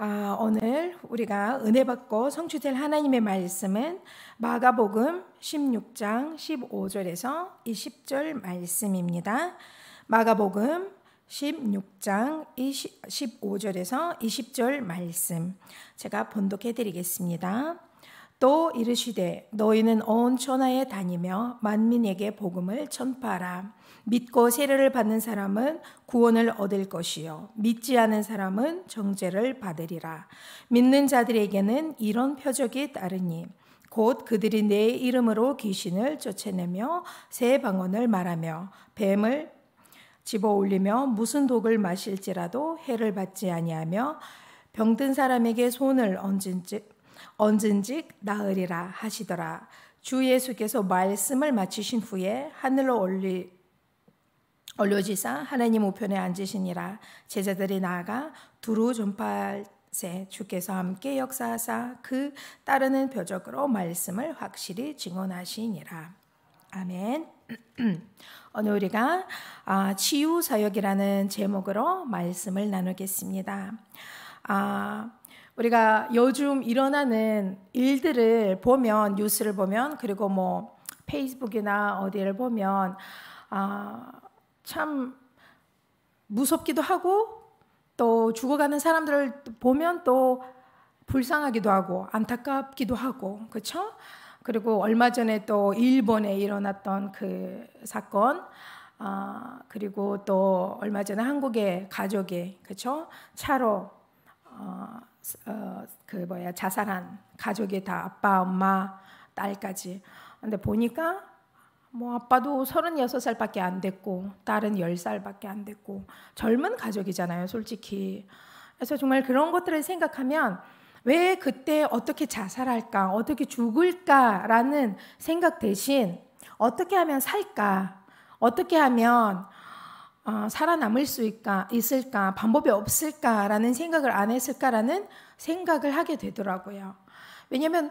아, 오늘 우리가 은혜 받고 성취될 하나님의 말씀은 마가복음 16장 15절에서 20절 말씀입니다. 마가복음 16장 20, 15절에서 20절 말씀 제가 본독해 드리겠습니다. 또 이르시되 너희는 온 천하에 다니며 만민에게 복음을 전파하라. 믿고 세례를 받는 사람은 구원을 얻을 것이요 믿지 않은 사람은 정죄를 받으리라. 믿는 자들에게는 이런 표적이 따르니 곧 그들이 내 이름으로 귀신을 쫓아내며 새 방언을 말하며 뱀을 집어 올리며 무슨 독을 마실지라도 해를 받지 아니하며 병든 사람에게 손을 얹은즉 얹은즉 나으리라 하시더라. 주 예수께서 말씀을 마치신 후에 하늘로 올리 올려지사 하나님 우편에 앉으시니라 제자들이 나아가 두루 전파할 새 주께서 함께 역사하사 그 따르는 표적으로 말씀을 확실히 증언하시니라. 아멘. 오늘 우리가 아, 치유 사역이라는 제목으로 말씀을 나누겠습니다. 아, 우리가 요즘 일어나는 일들을 보면 뉴스를 보면 그리고 뭐 페이스북이나 어디를 보면 아, 참 무섭기도 하고 또 죽어가는 사람들을 보면 또 불쌍하기도 하고 안타깝기도 하고 그렇죠? 그리고 얼마 전에 또 일본에 일어났던 그 사건 아, 그리고 또 얼마 전에 한국의 가족이 그렇죠? 차로 어, 어, 그 뭐야 자살한 가족이 다 아빠 엄마 딸까지 근데 보니까 뭐 아빠도 36살밖에 안 됐고 딸은 10살밖에 안 됐고 젊은 가족이잖아요, 솔직히. 그래서 정말 그런 것들을 생각하면 왜 그때 어떻게 자살할까, 어떻게 죽을까라는 생각 대신 어떻게 하면 살까, 어떻게 하면 어, 살아남을 수 있까, 있을까, 방법이 없을까라는 생각을 안 했을까라는 생각을 하게 되더라고요. 왜냐면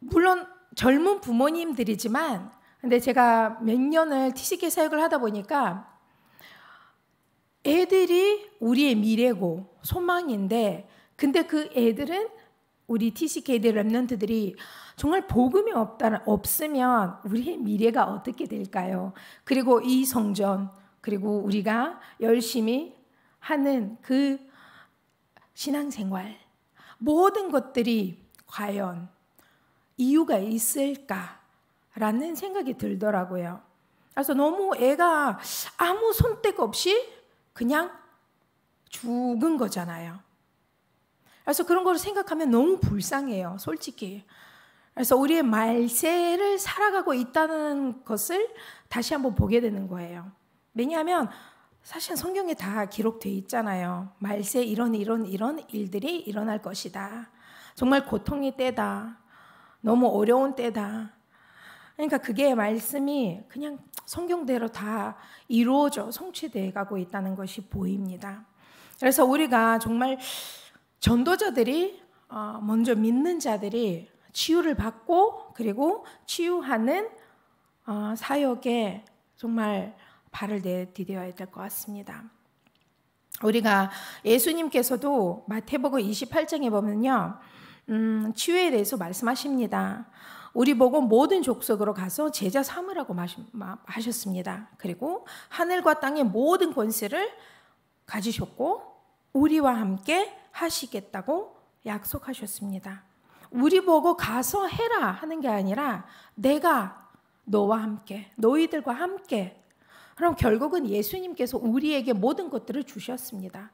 물론 젊은 부모님들이지만 근데 제가 몇 년을 TCK 사역을 하다 보니까 애들이 우리의 미래고 소망인데 근데 그 애들은 우리 TCK들 랩런트들이 정말 복음이 없다 없으면 우리의 미래가 어떻게 될까요? 그리고 이 성전 그리고 우리가 열심히 하는 그 신앙생활 모든 것들이 과연 이유가 있을까? 라는 생각이 들더라고요. 그래서 너무 애가 아무 손색 없이 그냥 죽은 거잖아요. 그래서 그런 걸 생각하면 너무 불쌍해요, 솔직히. 그래서 우리의 말세를 살아가고 있다는 것을 다시 한번 보게 되는 거예요. 왜냐하면 사실 성경에 다 기록돼 있잖아요. 말세 이런 이런 이런 일들이 일어날 것이다. 정말 고통의 때다. 너무 어려운 때다. 그러니까 그게 말씀이 그냥 성경대로 다 이루어져 성취되어 가고 있다는 것이 보입니다. 그래서 우리가 정말 전도자들이 어, 먼저 믿는 자들이 치유를 받고 그리고 치유하는 어, 사역에 정말 발을 내디뎌야 될 것 같습니다. 우리가 예수님께서도 마태복음 28장에 보면요, 음, 치유에 대해서 말씀하십니다. 우리 보고 모든 족속으로 가서 제자 삼으라고 하셨습니다. 그리고 하늘과 땅의 모든 권세를 가지셨고 우리와 함께 하시겠다고 약속하셨습니다. 우리 보고 가서 해라 하는 게 아니라 내가 너와 함께 너희들과 함께 그럼 결국은 예수님께서 우리에게 모든 것들을 주셨습니다.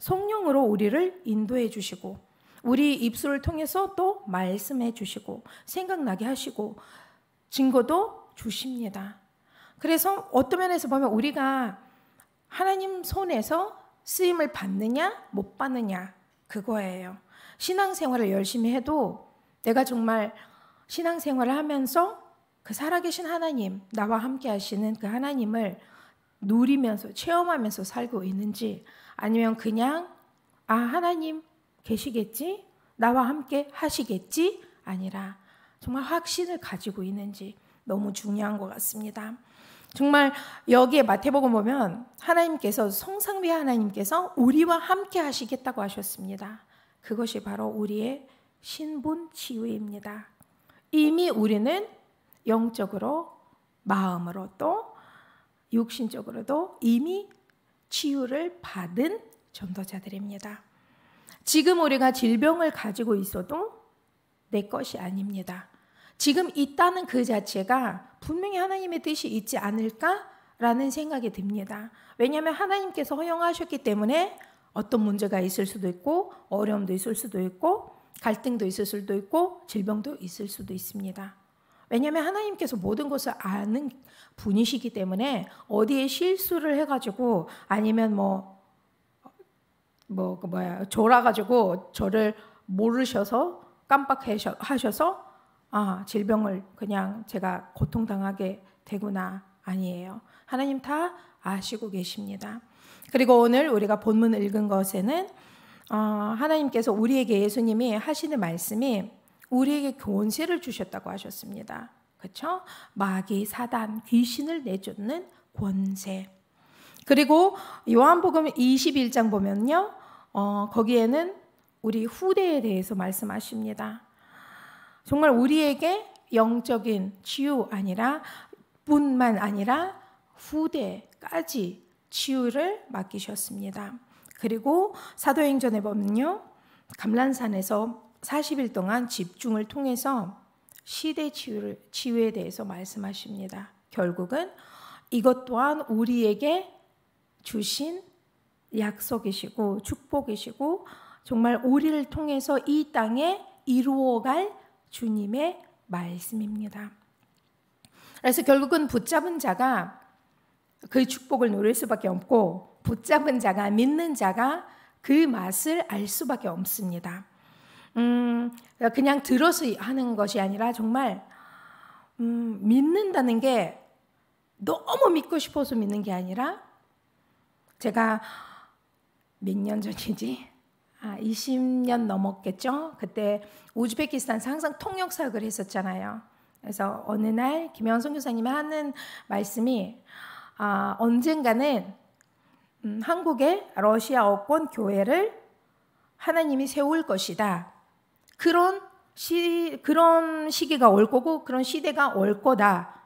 성령으로 우리를 인도해 주시고 우리 입술을 통해서 또 말씀해 주시고 생각나게 하시고 증거도 주십니다. 그래서 어떤 면에서 보면 우리가 하나님 손에서 쓰임을 받느냐 못 받느냐 그거예요. 신앙생활을 열심히 해도 내가 정말 신앙생활을 하면서 그 살아계신 하나님, 나와 함께 하시는 그 하나님을 누리면서 체험하면서 살고 있는지 아니면 그냥 아 하나님 계시겠지? 나와 함께 하시겠지? 아니라 정말 확신을 가지고 있는지 너무 중요한 것 같습니다. 정말 여기에 마태복음 보면 하나님께서 성상비 하나님께서 우리와 함께 하시겠다고 하셨습니다. 그것이 바로 우리의 신분 치유입니다. 이미 우리는 영적으로 마음으로 또 육신적으로도 이미 치유를 받은 전도자들입니다. 지금 우리가 질병을 가지고 있어도 내 것이 아닙니다. 지금 있다는 그 자체가 분명히 하나님의 뜻이 있지 않을까라는 생각이 듭니다. 왜냐하면 하나님께서 허용하셨기 때문에 어떤 문제가 있을 수도 있고 어려움도 있을 수도 있고 갈등도 있을 수도 있고 질병도 있을 수도 있습니다. 왜냐하면 하나님께서 모든 것을 아는 분이시기 때문에 어디에 실수를 해가지고 아니면 뭐 뭐그 뭐야 졸아가지고 저를 모르셔서 깜빡하셔서 아 질병을 그냥 제가 고통당하게 되구나 아니에요. 하나님 다 아시고 계십니다. 그리고 오늘 우리가 본문 읽은 것에는 어, 하나님께서 우리에게 예수님이 하시는 말씀이 우리에게 권세를 주셨다고 하셨습니다. 그렇죠? 마귀, 사단, 귀신을 내쫓는 권세. 그리고 요한복음 21장 보면요. 어, 거기에는 우리 후대에 대해서 말씀하십니다. 정말 우리에게 영적인 치유 아니라 뿐만 아니라 후대까지 치유를 맡기셨습니다. 그리고 사도행전에 보면요. 감란산에서 40일 동안 집중을 통해서 시대 치유를, 치유에 대해서 말씀하십니다. 결국은 이것 또한 우리에게 주신 약속이시고 축복이시고 정말 우리를 통해서 이 땅에 이루어갈 주님의 말씀입니다. 그래서 결국은 붙잡은 자가 그 축복을 누릴 수밖에 없고 붙잡은 자가 믿는 자가 그 맛을 알 수밖에 없습니다. 음, 그냥 들어서 하는 것이 아니라 정말 음, 믿는다는 게 너무 믿고 싶어서 믿는 게 아니라 제가 몇 년 전이지? 아, 20년 넘었겠죠? 그때 우즈베키스탄 항상 통역사역을 했었잖아요. 그래서 어느 날 김영선 교사님이 하는 말씀이 아, 언젠가는 음, 한국의 러시아 어권 교회를 하나님이 세울 것이다. 그런 시, 그런 시기가 올 거고 그런 시대가 올 거다.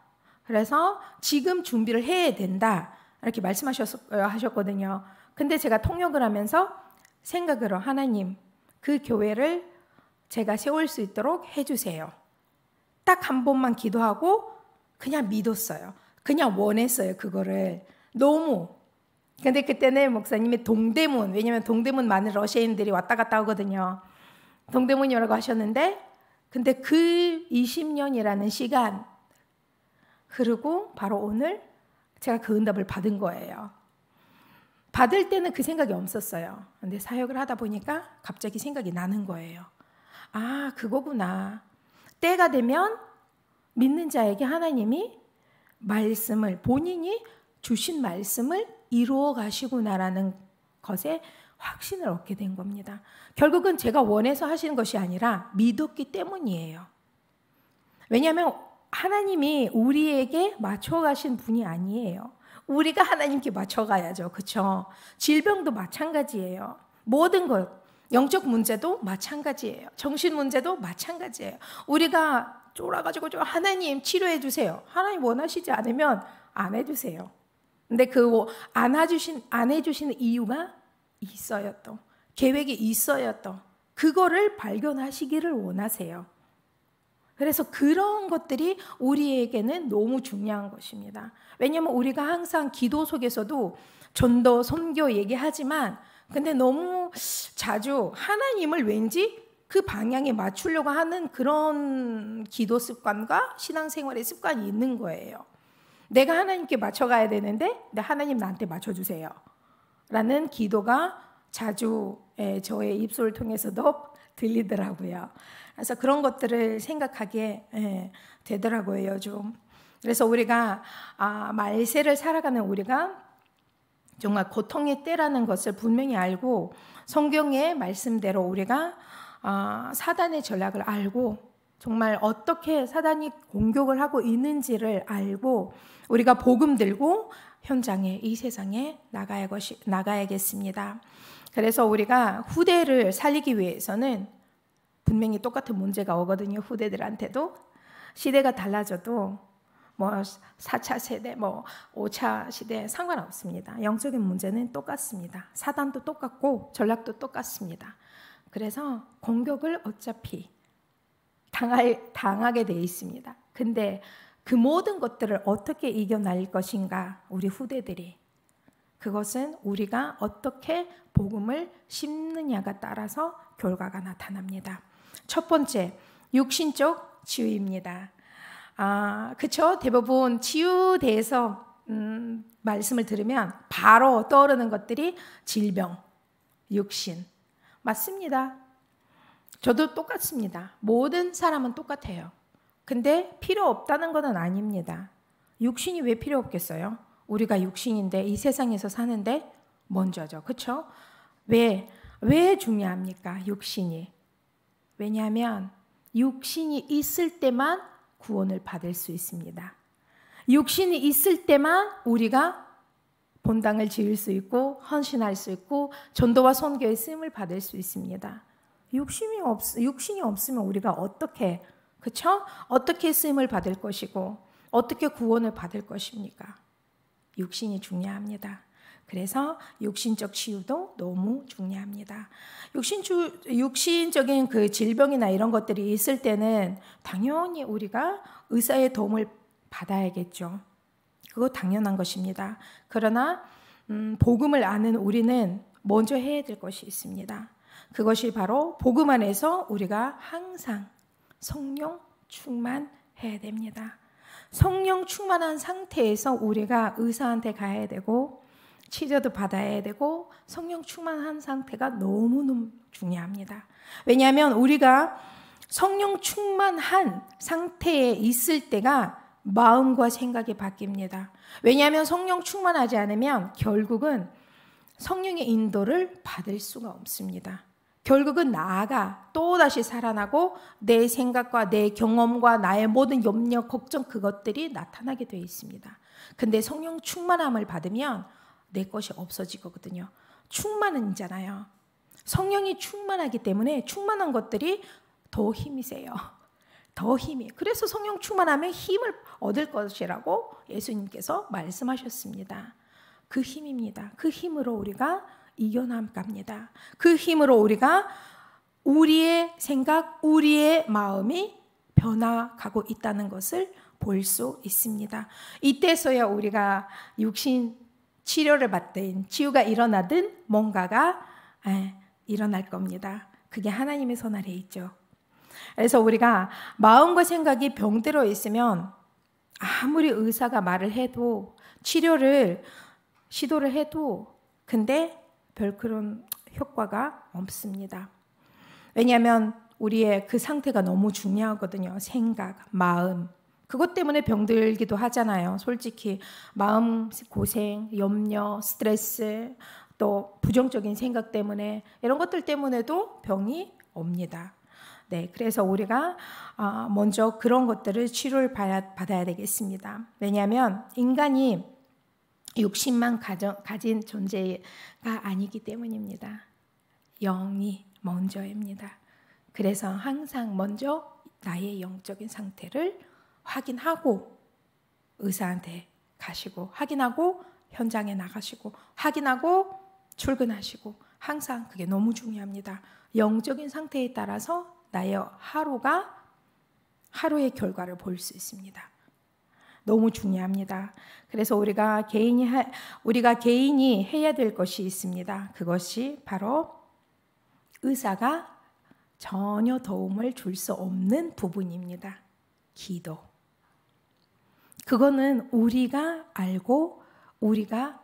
그래서 지금 준비를 해야 된다. 이렇게 말씀하셨거든요. 근데 제가 통역을 하면서 생각으로 하나님 그 교회를 제가 세울 수 있도록 해주세요. 딱 한 번만 기도하고 그냥 믿었어요. 그냥 원했어요 그거를 너무. 근데 그때는 목사님이 동대문 왜냐면 동대문 많은 러시아인들이 왔다 갔다 하거든요. 동대문이라고 하셨는데 근데 그 20년이라는 시간 그리고 바로 오늘 제가 그 응답을 받은 거예요. 받을 때는 그 생각이 없었어요. 근데 사역을 하다 보니까 갑자기 생각이 나는 거예요. 아, 그거구나. 때가 되면 믿는 자에게 하나님이 말씀을, 본인이 주신 말씀을 이루어 가시구나라는 것에 확신을 얻게 된 겁니다. 결국은 제가 원해서 하시는 것이 아니라 믿었기 때문이에요. 왜냐하면 하나님이 우리에게 맞춰가신 분이 아니에요. 우리가 하나님께 맞춰가야죠. 그쵸? 질병도 마찬가지예요. 모든 것. 영적 문제도 마찬가지예요. 정신 문제도 마찬가지예요. 우리가 쫄아가지고 좀 하나님 치료해 주세요. 하나님 원하시지 않으면 안 해주세요. 근데 그안 해주신 안 해주시는 이유가 있어요 또 계획이 있어요 또 그거를 발견하시기를 원하세요. 그래서 그런 것들이 우리에게는 너무 중요한 것입니다. 왜냐하면 우리가 항상 기도 속에서도 전도, 선교 얘기하지만 근데 너무 자주 하나님을 왠지 그 방향에 맞추려고 하는 그런 기도 습관과 신앙생활의 습관이 있는 거예요. 내가 하나님께 맞춰가야 되는데, 근 네, 하나님 나한테 맞춰주세요. 라는 기도가 자주 예, 저의 입술을 통해서도 들리더라고요. 그래서 그런 것들을 생각하게 예, 되더라고요 요즘. 그래서 우리가 아, 말세를 살아가는 우리가 정말 고통의 때라는 것을 분명히 알고 성경의 말씀대로 우리가 아, 사단의 전략을 알고 정말 어떻게 사단이 공격을 하고 있는지를 알고 우리가 복음 들고 현장에 이 세상에 나가야 것이, 나가야겠습니다. 그래서 우리가 후대를 살리기 위해서는 분명히 똑같은 문제가 오거든요. 후대들한테도 시대가 달라져도 뭐 4차 세대, 뭐 5차 시대 상관없습니다. 영적인 문제는 똑같습니다. 사단도 똑같고 전략도 똑같습니다. 그래서 공격을 어차피 당할, 당하게 돼 있습니다. 근데 그 모든 것들을 어떻게 이겨낼 것인가 우리 후대들이 그것은 우리가 어떻게 복음을 심느냐가 따라서 결과가 나타납니다. 첫 번째, 육신적 치유입니다. 아, 그쵸? 대부분 치유에 대해서 음, 말씀을 들으면 바로 떠오르는 것들이 질병, 육신. 맞습니다. 저도 똑같습니다. 모든 사람은 똑같아요. 근데 필요 없다는 것은 아닙니다. 육신이 왜 필요 없겠어요? 우리가 육신인데 이 세상에서 사는데 먼저죠. 그렇죠? 왜? 왜 중요합니까? 육신이. 왜냐하면 육신이 있을 때만 구원을 받을 수 있습니다. 육신이 있을 때만 우리가 본당을 지을 수 있고 헌신할 수 있고 전도와 선교의 쓰임을 받을 수 있습니다. 육신이 없 육신이 없으면 우리가 어떻게 그쵸? 어떻게 쓰임을 받을 것이고 어떻게 구원을 받을 것입니까? 육신이 중요합니다. 그래서 육신적 치유도 너무 중요합니다. 육신 육신적인 그 질병이나 이런 것들이 있을 때는 당연히 우리가 의사의 도움을 받아야겠죠. 그거 당연한 것입니다. 그러나 음, 복음을 아는 우리는 먼저 해야 될 것이 있습니다. 그것이 바로 복음 안에서 우리가 항상 성령 충만해야 됩니다. 성령 충만한 상태에서 우리가 의사한테 가야 되고 치료도 받아야 되고 성령 충만한 상태가 너무너무 중요합니다. 왜냐하면 우리가 성령 충만한 상태에 있을 때가 마음과 생각이 바뀝니다. 왜냐하면 성령 충만하지 않으면 결국은 성령의 인도를 받을 수가 없습니다. 결국은 나아가 또다시 살아나고 내 생각과 내 경험과 나의 모든 염려, 걱정 그것들이 나타나게 되어 있습니다. 근데 성령 충만함을 받으면 내 것이 없어지거든요. 충만은잖아요. 성령이 충만하기 때문에 충만한 것들이 더 힘이 세요. 더 힘이. 그래서 성령 충만함에 힘을 얻을 것이라고 예수님께서 말씀하셨습니다. 그 힘입니다. 그 힘으로 우리가 이겨나갑니다. 그 힘으로 우리가 우리의 생각, 우리의 마음이 변화가고 있다는 것을 볼 수 있습니다. 이때서야 우리가 육신 치료를 받든 치유가 일어나든 뭔가가 일어날 겁니다. 그게 하나님의 손아래 있죠. 그래서 우리가 마음과 생각이 병들어 있으면 아무리 의사가 말을 해도 치료를 시도를 해도 근데 별 그런 효과가 없습니다. 왜냐하면 우리의 그 상태가 너무 중요하거든요. 생각, 마음. 그것 때문에 병들기도 하잖아요. 솔직히 마음 고생, 염려, 스트레스, 또 부정적인 생각 때문에 이런 것들 때문에도 병이 옵니다. 네, 그래서 우리가 아, 먼저 그런 것들을 치료를 받아야 되겠습니다. 왜냐하면 인간이 육신만 가진 존재가 아니기 때문입니다. 영이 먼저입니다. 그래서 항상 먼저 나의 영적인 상태를 확인하고 의사한테 가시고 확인하고 현장에 나가시고 확인하고 출근하시고 항상 그게 너무 중요합니다. 영적인 상태에 따라서 나의 하루가 하루의 결과를 볼 수 있습니다. 너무 중요합니다. 그래서 우리가 개인이 하, 우리가 개인이 해야 될 것이 있습니다. 그것이 바로 의사가 전혀 도움을 줄 수 없는 부분입니다. 기도. 그거는 우리가 알고 우리가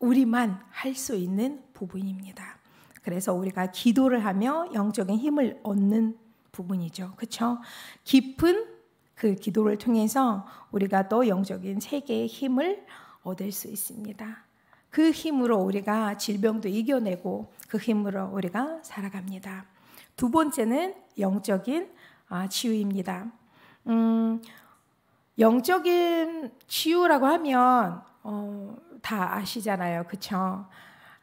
우리만 할 수 있는 부분입니다. 그래서 우리가 기도를 하며 영적인 힘을 얻는 부분이죠. 그렇죠? 깊은 그 기도를 통해서 우리가 또 영적인 세계의 힘을 얻을 수 있습니다. 그 힘으로 우리가 질병도 이겨내고 그 힘으로 우리가 살아갑니다. 두 번째는 영적인 아, 치유입니다. 음, 영적인 치유라고 하면 어, 다 아시잖아요, 그쵸?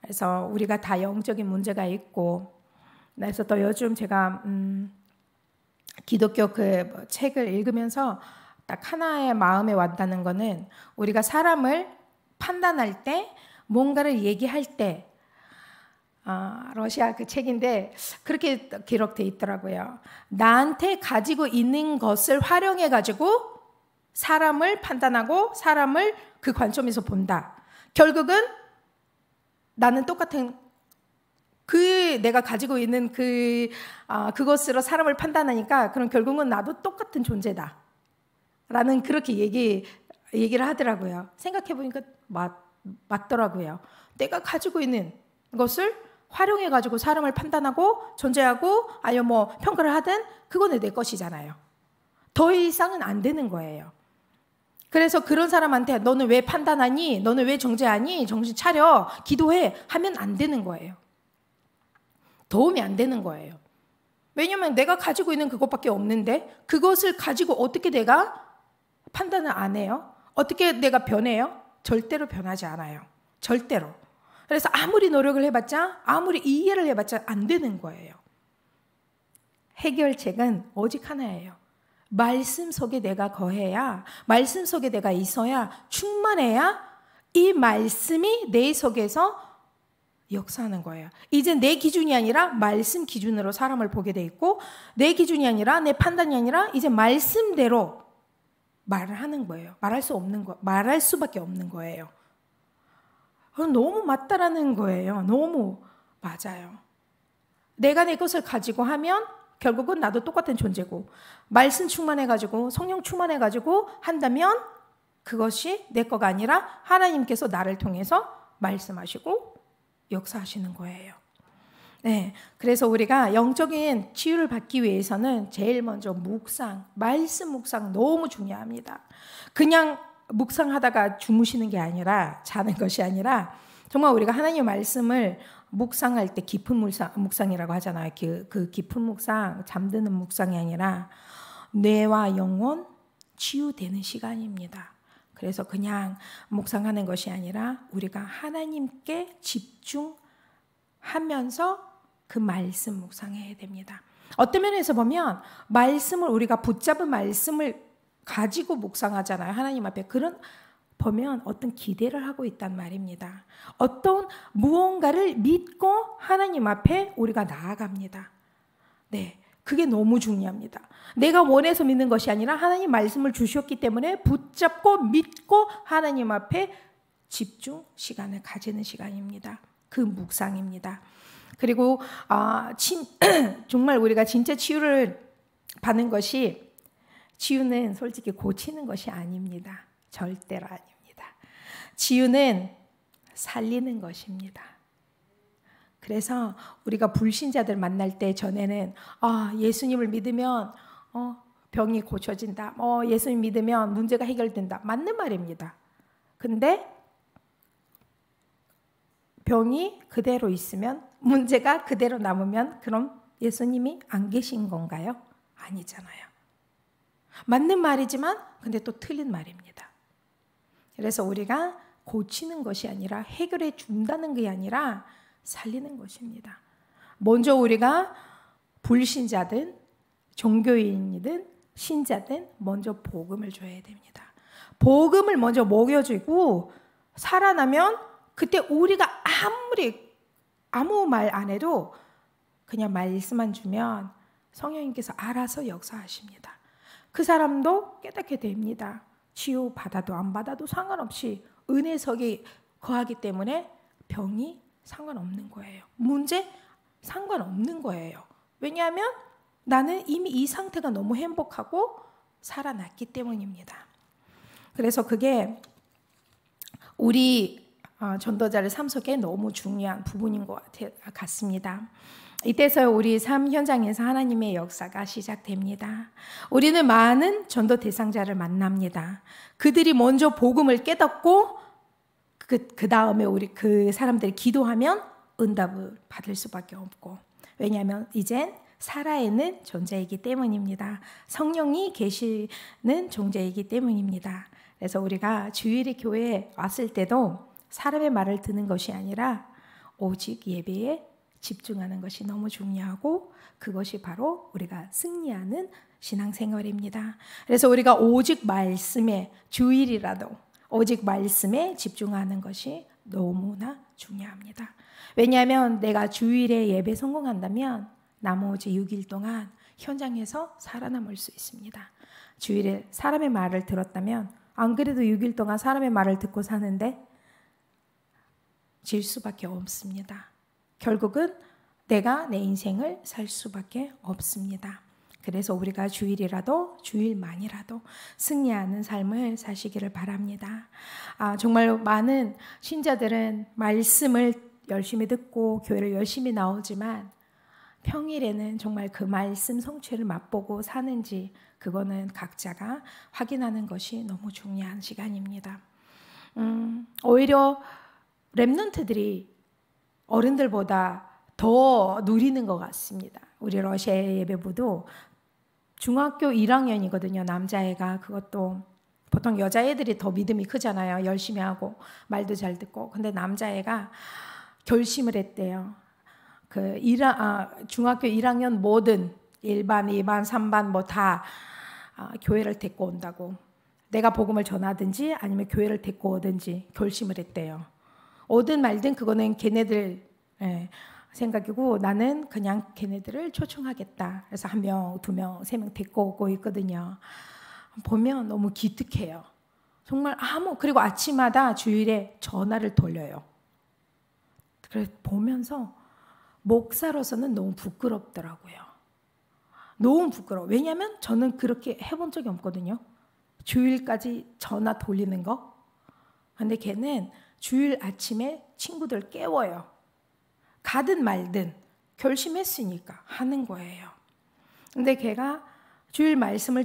그래서 우리가 다 영적인 문제가 있고, 네, 그래서 또 요즘 제가 음, 기독교 그 뭐 책을 읽으면서 딱 하나의 마음에 왔다는 거는 우리가 사람을 판단할 때 뭔가를 얘기할 때 아, 러시아 그 책인데 그렇게 기록돼 있더라고요. 나한테 가지고 있는 것을 활용해 가지고 사람을 판단하고 사람을 그 관점에서 본다. 결국은 나는 똑같은 그 내가 가지고 있는 그 아, 그것으로 사람을 판단하니까 그럼 결국은 나도 똑같은 존재다. 라는 그렇게 얘기 얘기를 하더라고요. 생각해 보니까 맞 맞더라고요. 내가 가지고 있는 것을 활용해 가지고 사람을 판단하고 존재하고 아니면 뭐 평가를 하든 그거는 내 것이잖아요. 더 이상은 안 되는 거예요. 그래서 그런 사람한테 너는 왜 판단하니? 너는 왜 정죄하니? 정신 차려. 기도해. 하면 안 되는 거예요. 도움이 안 되는 거예요. 왜냐면 내가 가지고 있는 그것밖에 없는데 그것을 가지고 어떻게 내가 판단을 안 해요? 어떻게 내가 변해요? 절대로 변하지 않아요. 절대로. 그래서 아무리 노력을 해봤자 아무리 이해를 해봤자 안 되는 거예요. 해결책은 오직 하나예요. 말씀 속에 내가 거해야, 말씀 속에 내가 있어야, 충만해야 이 말씀이 내 속에서 역사하는 거예요. 이제 내 기준이 아니라 말씀 기준으로 사람을 보게 돼 있고, 내 기준이 아니라 내 판단이 아니라 이제 말씀대로 말을 하는 거예요. 말할 수 없는 거, 말할 수밖에 없는 거예요. 너무 맞다라는 거예요. 너무 맞아요. 내가 내 것을 가지고 하면 결국은 나도 똑같은 존재고 말씀 충만해 가지고 성령 충만해 가지고 한다면 그것이 내 거가 아니라 하나님께서 나를 통해서 말씀하시고 역사하시는 거예요. 네. 그래서 우리가 영적인 치유를 받기 위해서는 제일 먼저 묵상, 말씀 묵상 너무 중요합니다. 그냥 묵상하다가 주무시는 게 아니라 자는 것이 아니라 정말 우리가 하나님의 말씀을 묵상할 때 깊은 묵상, 묵상이라고 하잖아요. 그, 그 깊은 묵상, 잠드는 묵상이 아니라 뇌와 영혼 치유되는 시간입니다. 그래서 그냥 묵상하는 것이 아니라 우리가 하나님께 집중하면서 그 말씀 묵상해야 됩니다. 어떤 면에서 보면 말씀을 우리가 붙잡은 말씀을 가지고 묵상하잖아요. 하나님 앞에 그런 보면 어떤 기대를 하고 있단 말입니다. 어떤 무언가를 믿고 하나님 앞에 우리가 나아갑니다. 네. 그게 너무 중요합니다. 내가 원해서 믿는 것이 아니라 하나님 말씀을 주셨기 때문에 붙잡고 믿고 하나님 앞에 집중 시간을 가지는 시간입니다. 그 묵상입니다. 그리고 아, 침, 정말 우리가 진짜 치유를 받는 것이 치유는 솔직히 고치는 것이 아닙니다. 절대로 아닙니다. 치유는 살리는 것입니다. 그래서 우리가 불신자들 만날 때 전에는 아, 예수님을 믿으면 어, 병이 고쳐진다. 어, 예수님 믿으면 문제가 해결된다. 맞는 말입니다. 근데 병이 그대로 있으면 문제가 그대로 남으면 그럼 예수님이 안 계신 건가요? 아니잖아요. 맞는 말이지만 근데 또 틀린 말입니다. 그래서 우리가 고치는 것이 아니라 해결해 준다는 게 아니라 살리는 것입니다. 먼저 우리가 불신자든 종교인이든 신자든 먼저 복음을 줘야 됩니다. 복음을 먼저 먹여주고 살아나면 그때 우리가 아무리 아무 말 안 해도 그냥 말씀만 주면 성령님께서 알아서 역사하십니다. 그 사람도 깨닫게 됩니다. 치유받아도 안 받아도 상관없이 은혜석이 거하기 때문에 병이 상관없는 거예요. 문제 상관없는 거예요. 왜냐하면 나는 이미 이 상태가 너무 행복하고 살아났기 때문입니다. 그래서 그게 우리 어, 전도자를 삼석에 너무 중요한 부분인 것 같습니다. 이때서 우리 삶 현장에서 하나님의 역사가 시작됩니다. 우리는 많은 전도 대상자를 만납니다. 그들이 먼저 복음을 깨닫고 그, 그 다음에 우리 그 사람들이 기도하면 응답을 받을 수밖에 없고 왜냐하면 이젠 살아있는 존재이기 때문입니다. 성령이 계시는 존재이기 때문입니다. 그래서 우리가 주일의 교회에 왔을 때도 사람의 말을 듣는 것이 아니라 오직 예배에 집중하는 것이 너무 중요하고 그것이 바로 우리가 승리하는 신앙생활입니다. 그래서 우리가 오직 말씀에 주일이라도 오직 말씀에 집중하는 것이 너무나 중요합니다. 왜냐하면 내가 주일에 예배 성공한다면 나머지 6일 동안 현장에서 살아남을 수 있습니다. 주일에 사람의 말을 들었다면 안 그래도 6일 동안 사람의 말을 듣고 사는데 질 수밖에 없습니다. 결국은 내가 내 인생을 살 수밖에 없습니다. 그래서 우리가 주일이라도 주일만이라도 승리하는 삶을 사시기를 바랍니다. 아, 정말 많은 신자들은 말씀을 열심히 듣고 교회를 열심히 나오지만 평일에는 정말 그 말씀 성취를 맛보고 사는지 그거는 각자가 확인하는 것이 너무 중요한 시간입니다. 음, 오히려 렘런트들이 어른들보다 더 누리는 것 같습니다. 우리 러시아의 예배부도 중학교 1학년이거든요. 남자애가 그것도 보통 여자애들이 더 믿음이 크잖아요. 열심히 하고 말도 잘 듣고. 근데 남자애가 결심을 했대요. 그 1학, 아, 중학교 1학년 모든 1반, 2반, 3반 뭐다 아, 교회를 데리고 온다고. 내가 복음을 전하든지 아니면 교회를 데리고 오든지 결심을 했대요. 얻은 말든 그거는 걔네들 예, 생각이고 나는 그냥 걔네들을 초청하겠다. 그래서 한 명, 두 명, 세 명 데리고 오고 있거든요. 보면 너무 기특해요. 정말 아무 그리고 아침마다 주일에 전화를 돌려요. 그래 서 보면서 목사로서는 너무 부끄럽더라고요. 너무 부끄러워. 왜냐하면 저는 그렇게 해본 적이 없거든요. 주일까지 전화 돌리는 거. 근데 걔는 주일 아침에 친구들 깨워요. 가든 말든 결심했으니까 하는 거예요. 근데 걔가 주일 말씀을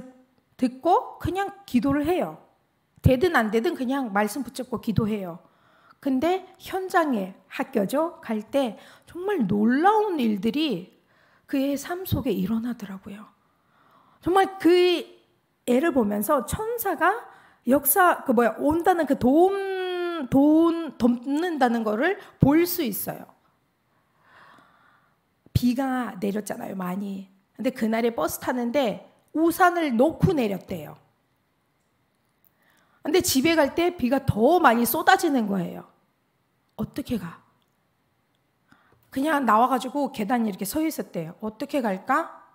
듣고 그냥 기도를 해요. 되든 안 되든 그냥 말씀 붙잡고 기도해요. 근데 현장에 학교죠? 갈 때 정말 놀라운 일들이 그의 삶 속에 일어나더라고요. 정말 그 애를 보면서 천사가 역사 그 뭐야 온다는 그 도움 돈, 덮는다는 거를 볼 수 있어요. 비가 내렸잖아요, 많이. 근데 그날에 버스 타는데 우산을 놓고 내렸대요. 근데 집에 갈 때 비가 더 많이 쏟아지는 거예요. 어떻게 가? 그냥 나와가지고 계단에 이렇게 서 있었대요. 어떻게 갈까?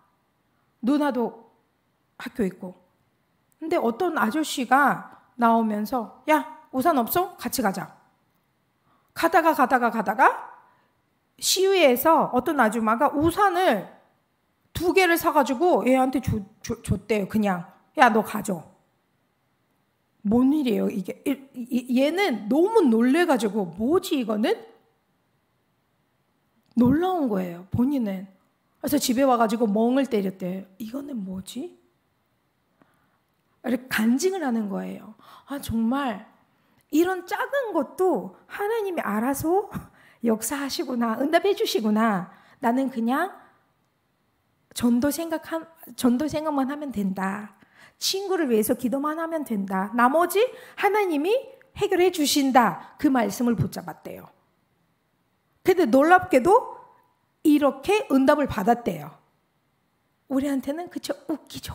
누나도 학교 있고. 근데 어떤 아저씨가 나오면서, 야, 우산 없어? 같이 가자. 가다가 가다가 가다가 시위에서 어떤 아줌마가 우산을 두 개를 사가지고 얘한테 줘, 줘, 줬대요. 그냥 야 너 가져. 뭔 일이에요 이게? 얘는 너무 놀래가지고 뭐지 이거는? 놀라운 거예요. 본인은. 그래서 집에 와가지고 멍을 때렸대요. 이거는 뭐지? 이렇게 간증을 하는 거예요. 아 정말 이런 작은 것도 하나님이 알아서 역사하시구나, 응답해 주시구나. 나는 그냥 전도 생각한 전도 생각만 하면 된다. 친구를 위해서 기도만 하면 된다. 나머지 하나님이 해결해 주신다. 그 말씀을 붙잡았대요. 근데 놀랍게도 이렇게 응답을 받았대요. 우리한테는 그저 웃기죠.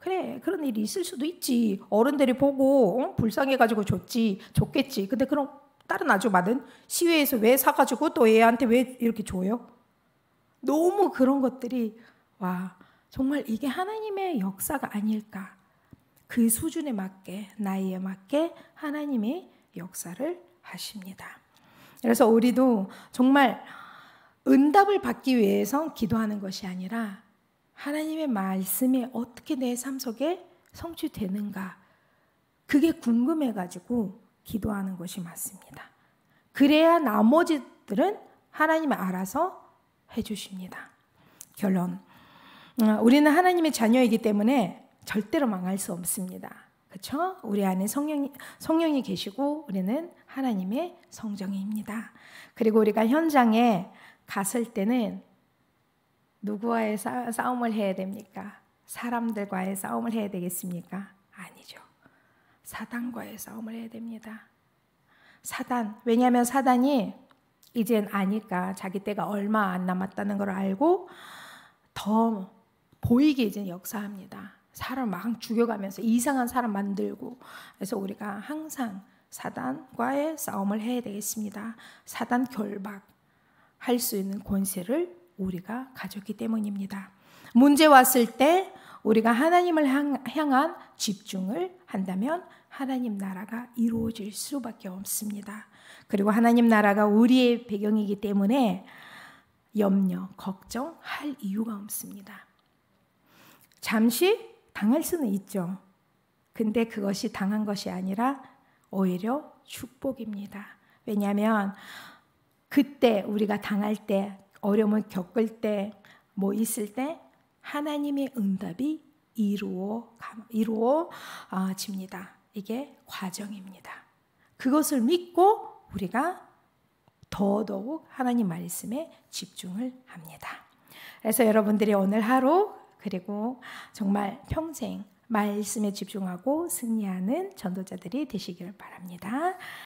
그래 그런 일이 있을 수도 있지 어른들이 보고 어? 불쌍해가지고 줬지 줬겠지 근데 그럼 다른 아줌마은 시외에서 왜 사가지고 또 애한테 왜 이렇게 줘요? 너무 그런 것들이 와 정말 이게 하나님의 역사가 아닐까 그 수준에 맞게 나이에 맞게 하나님의 역사를 하십니다. 그래서 우리도 정말 응답을 받기 위해서 기도하는 것이 아니라 하나님의 말씀이 어떻게 내 삶 속에 성취되는가 그게 궁금해가지고 기도하는 것이 맞습니다. 그래야 나머지들은 하나님 알아서 해주십니다. 결론. 어, 우리는 하나님의 자녀이기 때문에 절대로 망할 수 없습니다. 그렇 우리 안에 성령이, 성령이 계시고 우리는 하나님의 성정입니다. 그리고 우리가 현장에 갔을 때는 누구와의 싸, 움을 해야 됩니까? 사람들과의 싸움을 해야 되겠습니까? 아니죠. 사단과의 싸움을 해야 됩니다. 사단, 왜냐하면 사단이 이젠 아니까 자기 때가 얼마 안 남았다는 걸 알고 더 보이게 이제 역사합니다. 사람 막 죽여가면서 이상한 사람 만들고 그래서 우리가 항상 사단과의 싸움을 해야 되겠습니다. 사단 결박할 수 있는 권세를 우리가 가졌기 때문입니다. 문제 왔을 때 우리가 하나님을 향한 집중을 한다면 하나님 나라가 이루어질 수밖에 없습니다. 그리고 하나님 나라가 우리의 배경이기 때문에 염려, 걱정할 이유가 없습니다. 잠시 당할 수는 있죠. 근데 그것이 당한 것이 아니라 오히려 축복입니다. 왜냐하면 그때 우리가 당할 때 어려움을 겪을 때, 뭐 있을 때 하나님의 응답이 이루어 이루어집니다. 아, 이게 과정입니다. 그것을 믿고 우리가 더더욱 하나님 말씀에 집중을 합니다. 그래서 여러분들이 오늘 하루 그리고 정말 평생 말씀에 집중하고 승리하는 전도자들이 되시기를 바랍니다.